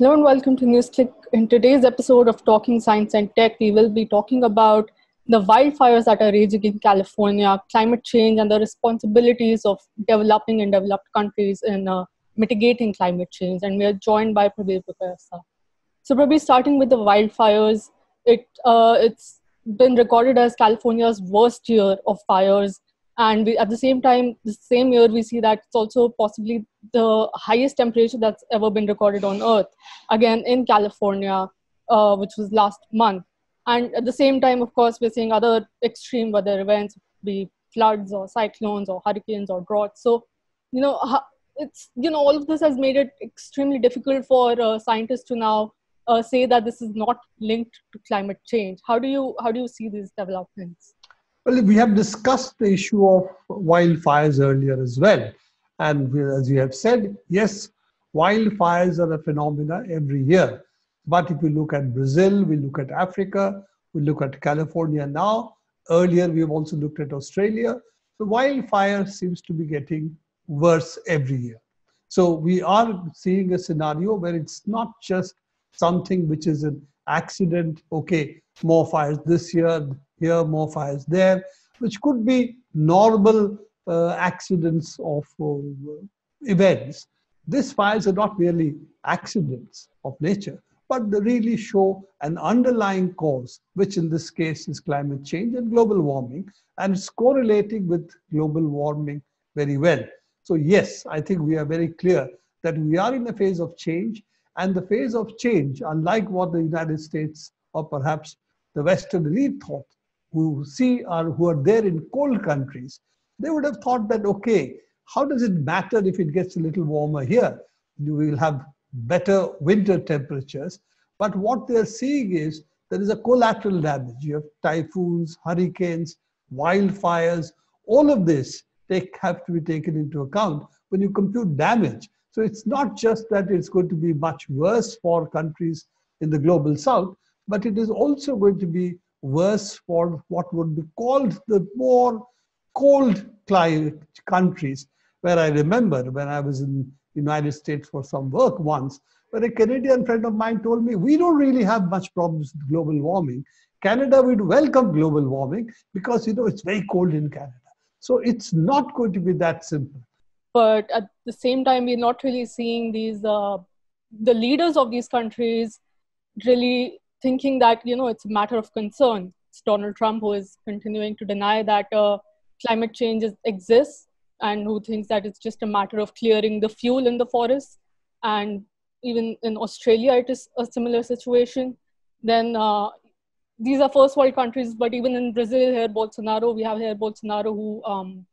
Hello and welcome to NewsClick. In today's episode of Talking Science and Tech, we will be talking about the wildfires that are raging in California, climate change, and the responsibilities of developing and developed countries in uh, mitigating climate change. And we are joined by Prabir Pukasa. So, Prabir, starting with the wildfires, it, uh, it's been recorded as California's worst year of fires and we, at the same time the same year we see that it's also possibly the highest temperature that's ever been recorded on earth again in california uh, which was last month and at the same time of course we're seeing other extreme weather events be floods or cyclones or hurricanes or droughts so you know it's you know all of this has made it extremely difficult for uh, scientists to now uh, say that this is not linked to climate change how do you how do you see these developments well, we have discussed the issue of wildfires earlier as well. And as you have said, yes, wildfires are a phenomena every year. But if we look at Brazil, we look at Africa, we look at California now. Earlier, we have also looked at Australia. So wildfire seems to be getting worse every year. So we are seeing a scenario where it's not just something which is an accident. Okay, more fires this year, here, more fires there, which could be normal uh, accidents of uh, events. These fires are not merely accidents of nature, but they really show an underlying cause, which in this case is climate change and global warming, and it's correlating with global warming very well. So, yes, I think we are very clear that we are in a phase of change, and the phase of change, unlike what the United States or perhaps the Western elite thought, who see or who are there in cold countries, they would have thought that, okay, how does it matter if it gets a little warmer here? We will have better winter temperatures. But what they're seeing is there is a collateral damage. You have typhoons, hurricanes, wildfires, all of this take, have to be taken into account when you compute damage. So it's not just that it's going to be much worse for countries in the global south, but it is also going to be worse for what would be called the more cold climate countries, where I remember when I was in United States for some work once, where a Canadian friend of mine told me, we don't really have much problems with global warming. Canada would welcome global warming because, you know, it's very cold in Canada. So it's not going to be that simple. But at the same time, we're not really seeing these, uh, the leaders of these countries really thinking that you know it's a matter of concern. It's Donald Trump who is continuing to deny that uh, climate change is, exists and who thinks that it's just a matter of clearing the fuel in the forest. And even in Australia, it is a similar situation. Then uh, these are first world countries, but even in Brazil, here Bolsonaro, we have here Bolsonaro who um,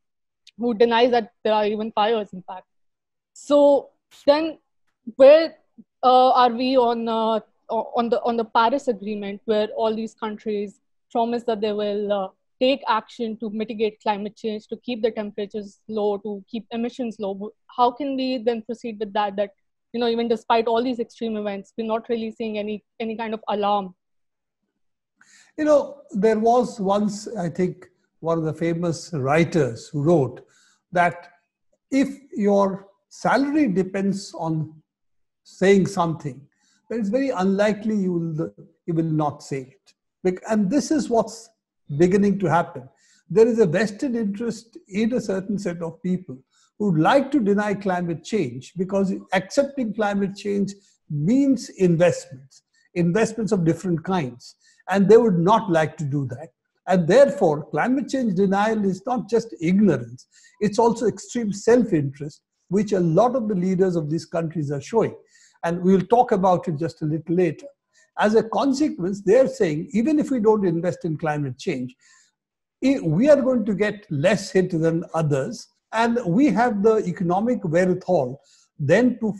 who denies that there are even fires. In fact, so then where uh, are we on uh, on the on the Paris Agreement, where all these countries promise that they will uh, take action to mitigate climate change, to keep the temperatures low, to keep emissions low. How can we then proceed with that? That you know, even despite all these extreme events, we're not really seeing any any kind of alarm. You know, there was once I think one of the famous writers who wrote that if your salary depends on saying something but it's very unlikely you will, you will not say it. And this is what's beginning to happen. There is a vested interest in a certain set of people who would like to deny climate change because accepting climate change means investments, investments of different kinds. And they would not like to do that. And therefore, climate change denial is not just ignorance, it's also extreme self interest, which a lot of the leaders of these countries are showing. And we'll talk about it just a little later. As a consequence, they're saying even if we don't invest in climate change, we are going to get less hit than others. And we have the economic wherewithal then to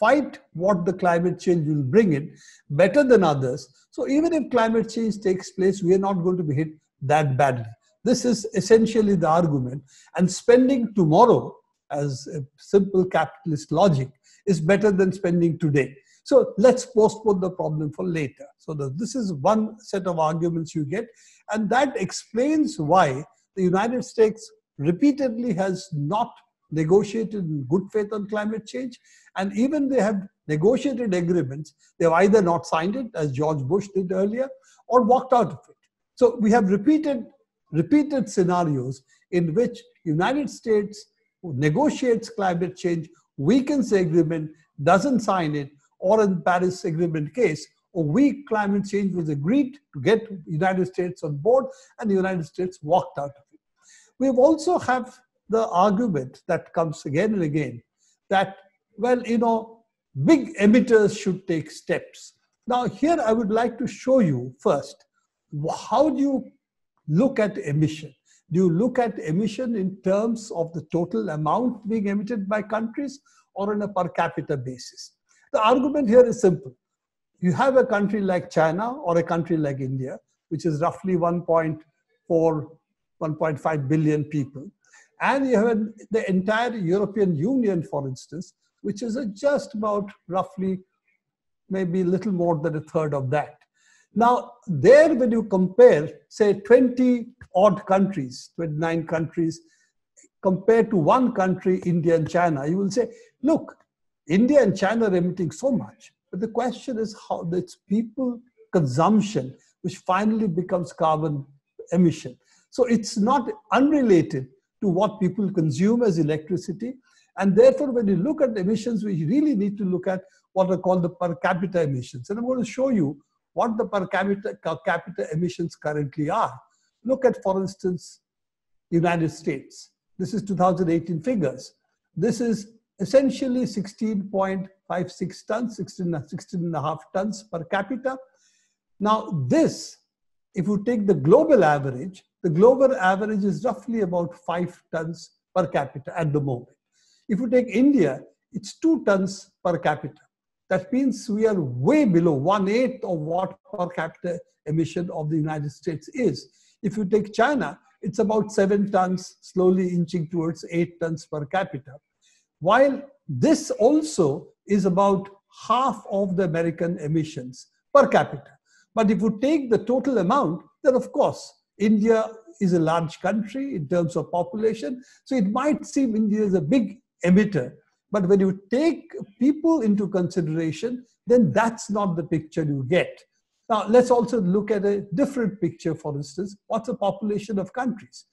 fight what the climate change will bring in better than others. So even if climate change takes place, we are not going to be hit that badly. This is essentially the argument. And spending tomorrow, as a simple capitalist logic, is better than spending today. So let's postpone the problem for later. So the, this is one set of arguments you get. And that explains why the United States repeatedly has not negotiated in good faith on climate change. And even they have negotiated agreements, they've either not signed it, as George Bush did earlier, or walked out of it. So we have repeated, repeated scenarios in which United States negotiates climate change weakens the agreement, doesn't sign it, or in Paris Agreement case, a weak climate change was agreed to get United States on board, and the United States walked out of it. We also have the argument that comes again and again that, well, you know, big emitters should take steps. Now, here I would like to show you first how do you look at emission? Do you look at emission in terms of the total amount being emitted by countries or on a per capita basis? The argument here is simple. You have a country like China or a country like India, which is roughly 1.4, 1.5 billion people. And you have the entire European Union, for instance, which is just about roughly maybe little more than a third of that. Now, there, when you compare, say, 20 odd countries, 29 countries, compared to one country, India and China, you will say, look, India and China are emitting so much. But the question is how it's people consumption which finally becomes carbon emission. So it's not unrelated to what people consume as electricity. And therefore, when you look at emissions, we really need to look at what are called the per capita emissions. And I'm going to show you what the per capita, capita emissions currently are. Look at, for instance, United States. This is 2018 figures. This is essentially 16.56 tons, 16, 16 and a half tons per capita. Now this, if you take the global average, the global average is roughly about five tons per capita at the moment. If you take India, it's two tons per capita. That means we are way below one eighth of what per capita emission of the United States is. If you take China, it's about seven tons, slowly inching towards eight tons per capita. While this also is about half of the American emissions per capita. But if you take the total amount, then of course, India is a large country in terms of population. So it might seem India is a big emitter. But when you take people into consideration, then that's not the picture you get. Now, let's also look at a different picture, for instance. What's the population of countries?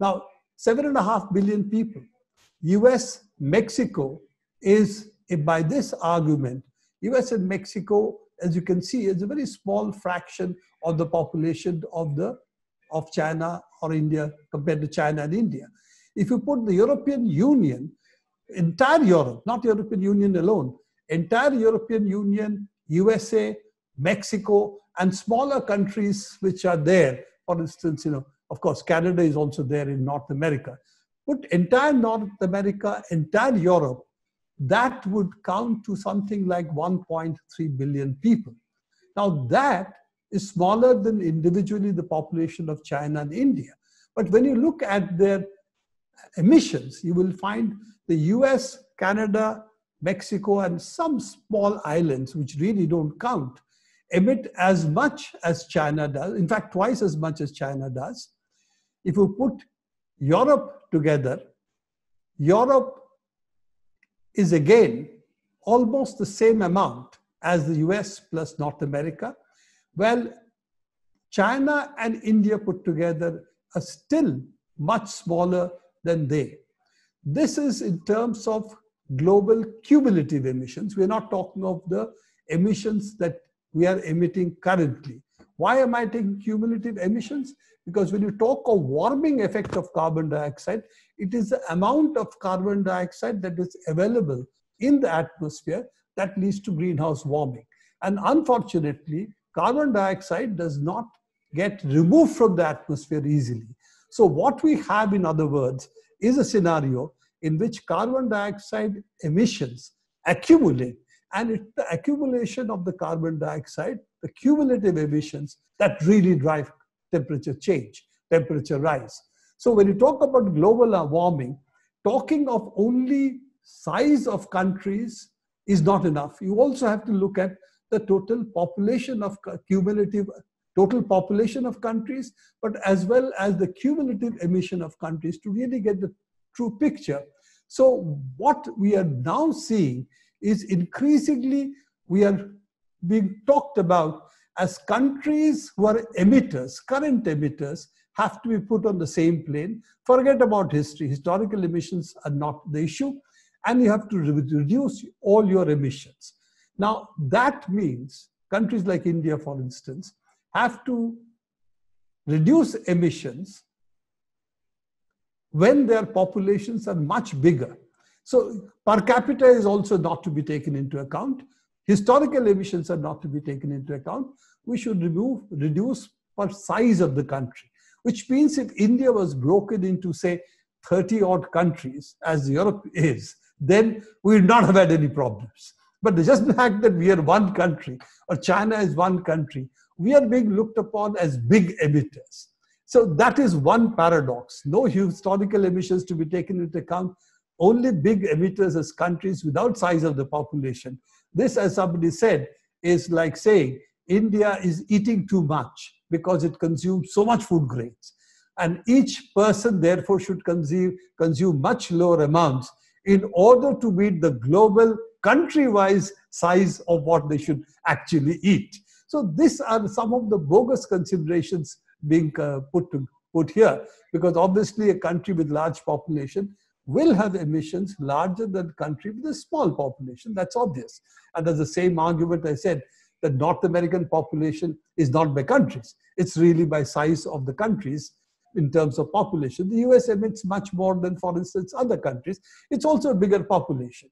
Now, seven and a half billion people. US, Mexico is, by this argument, US and Mexico, as you can see, is a very small fraction of the population of, the, of China or India compared to China and India. If you put the European Union, entire Europe, not European Union alone, entire European Union, USA, Mexico, and smaller countries which are there. For instance, you know, of course, Canada is also there in North America. But entire North America, entire Europe, that would count to something like 1.3 billion people. Now that is smaller than individually the population of China and India. But when you look at their emissions, you will find the US, Canada, Mexico, and some small islands, which really don't count, emit as much as China does, in fact, twice as much as China does. If you put Europe together, Europe is again almost the same amount as the US plus North America. Well, China and India put together are still much smaller than they. This is in terms of global cumulative emissions. We're not talking of the emissions that we are emitting currently. Why am I taking cumulative emissions? Because when you talk of warming effect of carbon dioxide, it is the amount of carbon dioxide that is available in the atmosphere that leads to greenhouse warming. And unfortunately, carbon dioxide does not get removed from the atmosphere easily. So what we have, in other words, is a scenario in which carbon dioxide emissions accumulate and it's the accumulation of the carbon dioxide, the cumulative emissions that really drive temperature change, temperature rise. So when you talk about global warming, talking of only size of countries is not enough. You also have to look at the total population of cumulative total population of countries, but as well as the cumulative emission of countries to really get the true picture. So what we are now seeing is increasingly we are being talked about as countries who are emitters, current emitters, have to be put on the same plane. Forget about history. Historical emissions are not the issue. And you have to reduce all your emissions. Now, that means countries like India, for instance, have to reduce emissions when their populations are much bigger. So per capita is also not to be taken into account. Historical emissions are not to be taken into account. We should remove, reduce per size of the country, which means if India was broken into, say, 30 odd countries, as Europe is, then we would not have had any problems. But just the fact that we are one country, or China is one country, we are being looked upon as big emitters. So that is one paradox. No historical emissions to be taken into account, only big emitters as countries without size of the population. This, as somebody said, is like saying India is eating too much because it consumes so much food grains. And each person, therefore, should consume, consume much lower amounts in order to meet the global country wise size of what they should actually eat. So these are some of the bogus considerations being uh, put, to, put here because obviously a country with large population will have emissions larger than country with a small population. That's obvious. And there's the same argument I said that North American population is not by countries. It's really by size of the countries in terms of population. The US emits much more than, for instance, other countries. It's also a bigger population,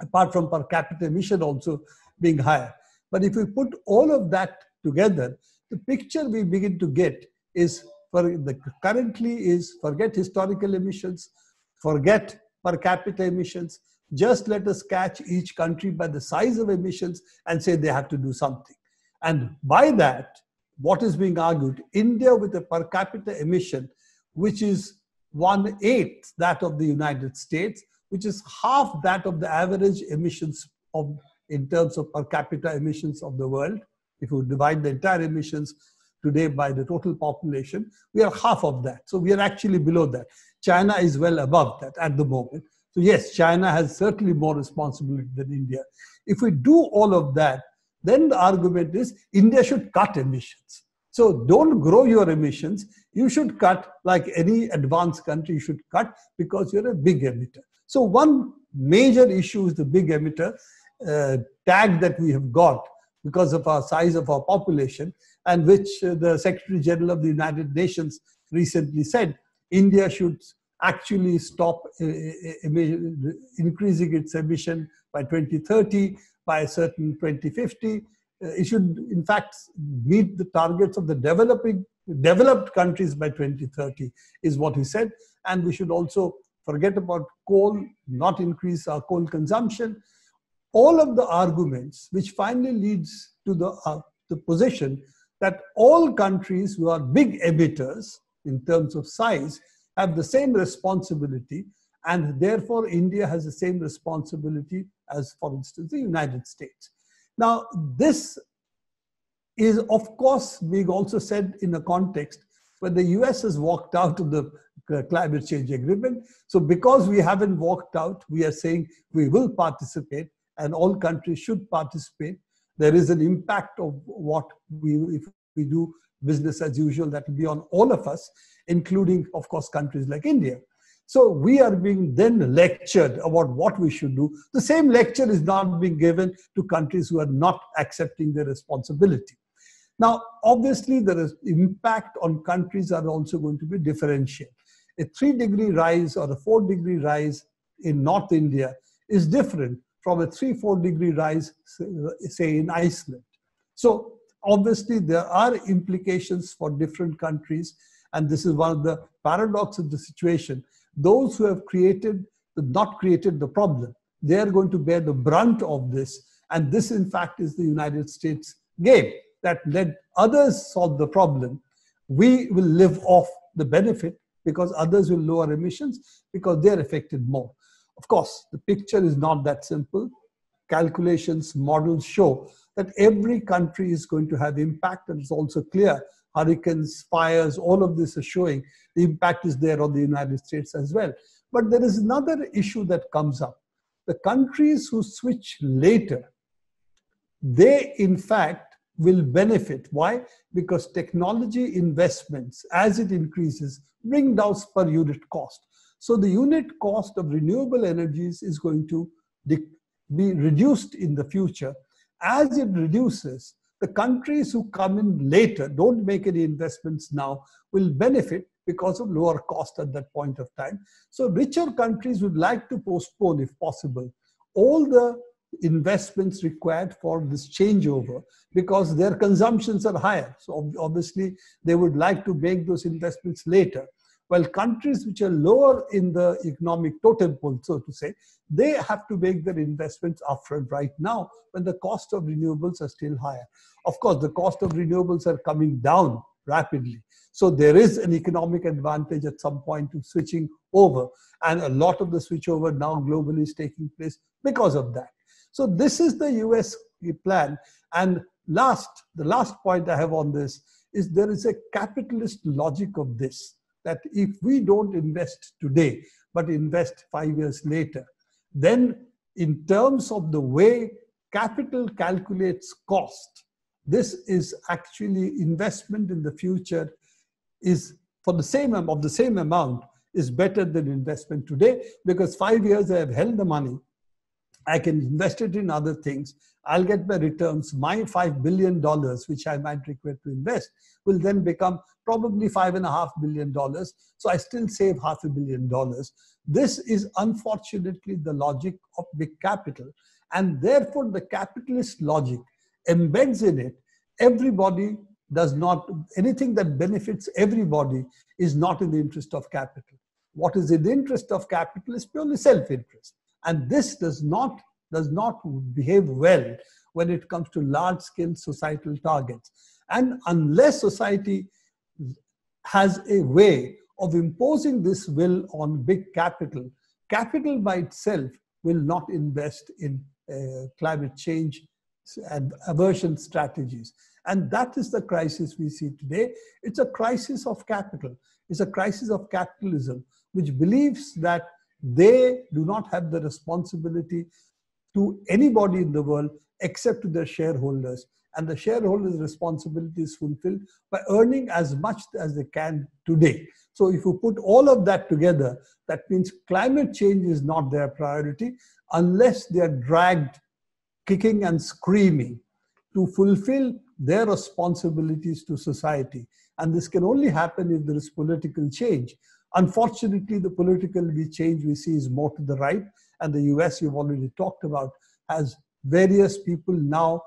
apart from per capita emission also being higher. But if we put all of that together, the picture we begin to get is for the currently is forget historical emissions, forget per capita emissions. Just let us catch each country by the size of emissions and say they have to do something. And by that, what is being argued, India with a per capita emission, which is one eighth that of the United States, which is half that of the average emissions of in terms of per capita emissions of the world, if you divide the entire emissions today by the total population, we are half of that. So we are actually below that. China is well above that at the moment. So yes, China has certainly more responsibility than India. If we do all of that, then the argument is India should cut emissions. So don't grow your emissions. You should cut like any advanced country, you should cut because you're a big emitter. So one major issue is the big emitter uh, tag that we have got because of our size of our population, and which uh, the Secretary General of the United Nations recently said India should actually stop uh, increasing its emission by 2030, by a certain 2050. It should, in fact, meet the targets of the developing developed countries by 2030 is what he said and we should also forget about coal not increase our coal consumption all of the arguments, which finally leads to the, uh, the position that all countries who are big emitters in terms of size have the same responsibility and therefore India has the same responsibility as, for instance, the United States. Now, this is, of course, being also said in a context where the US has walked out of the climate change agreement. So, because we haven't walked out, we are saying we will participate and all countries should participate. There is an impact of what we, if we do business as usual, that will be on all of us, including, of course, countries like India. So we are being then lectured about what we should do. The same lecture is not being given to countries who are not accepting their responsibility. Now, obviously, the impact on countries are also going to be differential. A three degree rise or a four degree rise in North India is different from a 3 4 degree rise, say in Iceland. So, obviously, there are implications for different countries, and this is one of the paradox of the situation. Those who have created, not created the problem, they are going to bear the brunt of this, and this, in fact, is the United States game that let others solve the problem. We will live off the benefit because others will lower emissions because they're affected more. Of course, the picture is not that simple. Calculations, models show that every country is going to have impact, and it's also clear hurricanes, fires, all of this are showing the impact is there on the United States as well. But there is another issue that comes up. The countries who switch later, they in fact will benefit. Why? Because technology investments, as it increases, bring down per unit cost. So the unit cost of renewable energies is going to be reduced in the future. As it reduces, the countries who come in later, don't make any investments now, will benefit because of lower cost at that point of time. So richer countries would like to postpone, if possible, all the investments required for this changeover because their consumptions are higher. So obviously, they would like to make those investments later while countries which are lower in the economic totem pole, so to say, they have to make their investments upfront right now when the cost of renewables are still higher. Of course, the cost of renewables are coming down rapidly. So there is an economic advantage at some point to switching over. And a lot of the switchover now globally is taking place because of that. So this is the US plan. And last, the last point I have on this is there is a capitalist logic of this that if we don't invest today, but invest five years later, then in terms of the way capital calculates cost, this is actually investment in the future is for the same of the same amount is better than investment today because five years I have held the money. I can invest it in other things. I'll get my returns. My $5 billion, which I might require to invest, will then become probably five and a half billion dollars. So I still save half a billion dollars. This is unfortunately the logic of big capital. And therefore, the capitalist logic embeds in it everybody does not, anything that benefits everybody is not in the interest of capital. What is in the interest of capital is purely self interest. And this does not, does not behave well when it comes to large scale societal targets. And unless society has a way of imposing this will on big capital. Capital by itself will not invest in uh, climate change and aversion strategies. And that is the crisis we see today. It's a crisis of capital. It's a crisis of capitalism, which believes that they do not have the responsibility to anybody in the world except to their shareholders and the shareholders' responsibility is fulfilled by earning as much as they can today. So, if you put all of that together, that means climate change is not their priority unless they are dragged kicking and screaming to fulfill their responsibilities to society. And this can only happen if there is political change. Unfortunately, the political change we see is more to the right, and the US, you've already talked about, has various people now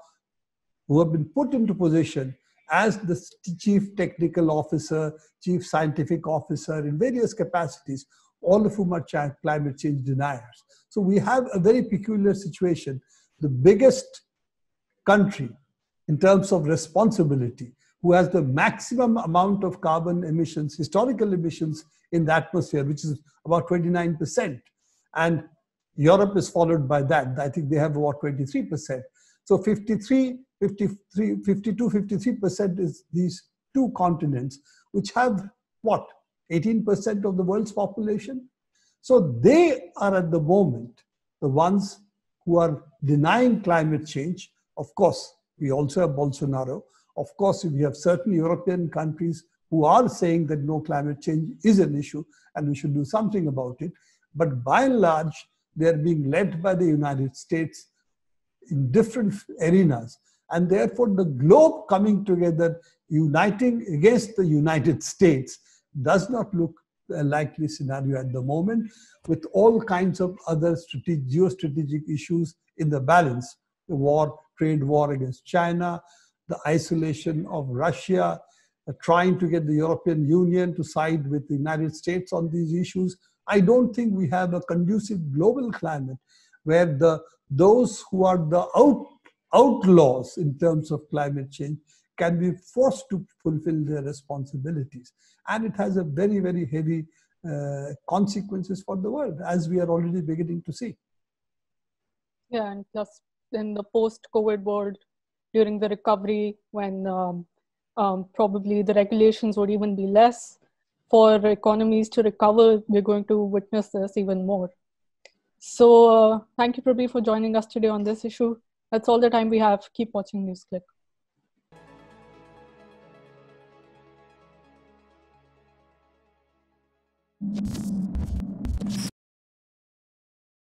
who have been put into position as the chief technical officer, chief scientific officer in various capacities, all of whom are climate change deniers. So we have a very peculiar situation. The biggest country in terms of responsibility, who has the maximum amount of carbon emissions, historical emissions in the atmosphere, which is about 29%. And Europe is followed by that. I think they have about 23%. So 53 53, 52, 53% is these two continents, which have what? 18% of the world's population? So they are at the moment the ones who are denying climate change. Of course, we also have Bolsonaro. Of course, we have certain European countries who are saying that no climate change is an issue and we should do something about it. But by and large, they are being led by the United States in different arenas and therefore, the globe coming together, uniting against the United States, does not look a likely scenario at the moment, with all kinds of other geostrategic issues in the balance the war, trade war against China, the isolation of Russia, uh, trying to get the European Union to side with the United States on these issues. I don't think we have a conducive global climate where the those who are the out outlaws in terms of climate change can be forced to fulfill their responsibilities. And it has a very, very heavy uh, consequences for the world, as we are already beginning to see. Yeah, and plus in the post-COVID world, during the recovery, when um, um, probably the regulations would even be less for economies to recover, we're going to witness this even more. So, uh, thank you, Prabhi, for joining us today on this issue. That's all the time we have. Keep watching NewsClick.